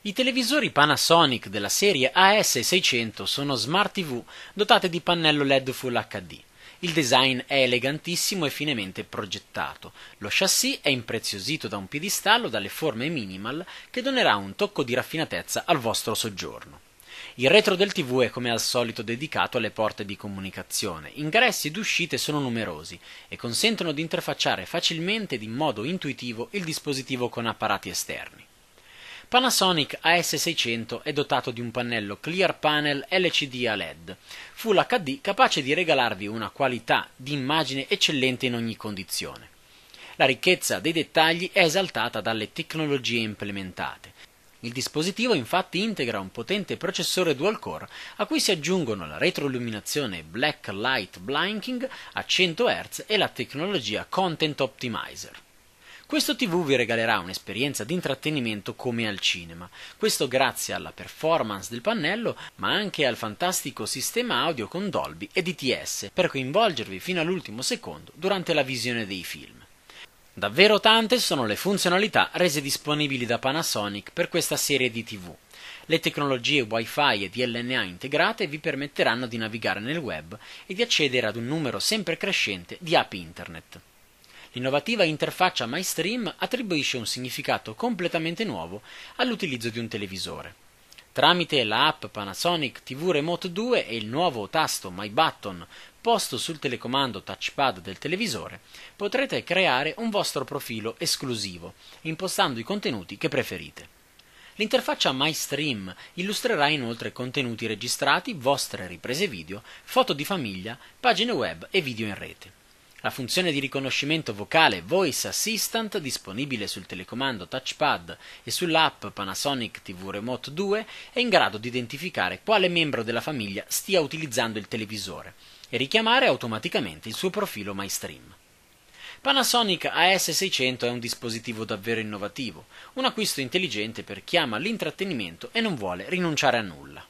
I televisori Panasonic della serie AS600 sono smart TV dotate di pannello LED Full HD. Il design è elegantissimo e finemente progettato. Lo chassis è impreziosito da un piedistallo dalle forme minimal che donerà un tocco di raffinatezza al vostro soggiorno. Il retro del TV è come al solito dedicato alle porte di comunicazione. Ingressi ed uscite sono numerosi e consentono di interfacciare facilmente ed in modo intuitivo il dispositivo con apparati esterni. Panasonic AS600 è dotato di un pannello Clear Panel LCD a LED, Full HD capace di regalarvi una qualità di immagine eccellente in ogni condizione. La ricchezza dei dettagli è esaltata dalle tecnologie implementate, il dispositivo infatti integra un potente processore dual core a cui si aggiungono la retroilluminazione Black Light Blanking a 100 Hz e la tecnologia Content Optimizer. Questo TV vi regalerà un'esperienza di intrattenimento come al cinema, questo grazie alla performance del pannello, ma anche al fantastico sistema audio con Dolby e DTS per coinvolgervi fino all'ultimo secondo durante la visione dei film. Davvero tante sono le funzionalità rese disponibili da Panasonic per questa serie di TV. Le tecnologie Wi-Fi e DLNA integrate vi permetteranno di navigare nel web e di accedere ad un numero sempre crescente di app internet. L'innovativa interfaccia MyStream attribuisce un significato completamente nuovo all'utilizzo di un televisore. Tramite la app Panasonic TV Remote 2 e il nuovo tasto My Button posto sul telecomando touchpad del televisore, potrete creare un vostro profilo esclusivo, impostando i contenuti che preferite. L'interfaccia MyStream illustrerà inoltre contenuti registrati, vostre riprese video, foto di famiglia, pagine web e video in rete. La funzione di riconoscimento vocale Voice Assistant, disponibile sul telecomando touchpad e sull'app Panasonic TV Remote 2, è in grado di identificare quale membro della famiglia stia utilizzando il televisore e richiamare automaticamente il suo profilo MyStream. Panasonic AS600 è un dispositivo davvero innovativo, un acquisto intelligente per chi ama l'intrattenimento e non vuole rinunciare a nulla.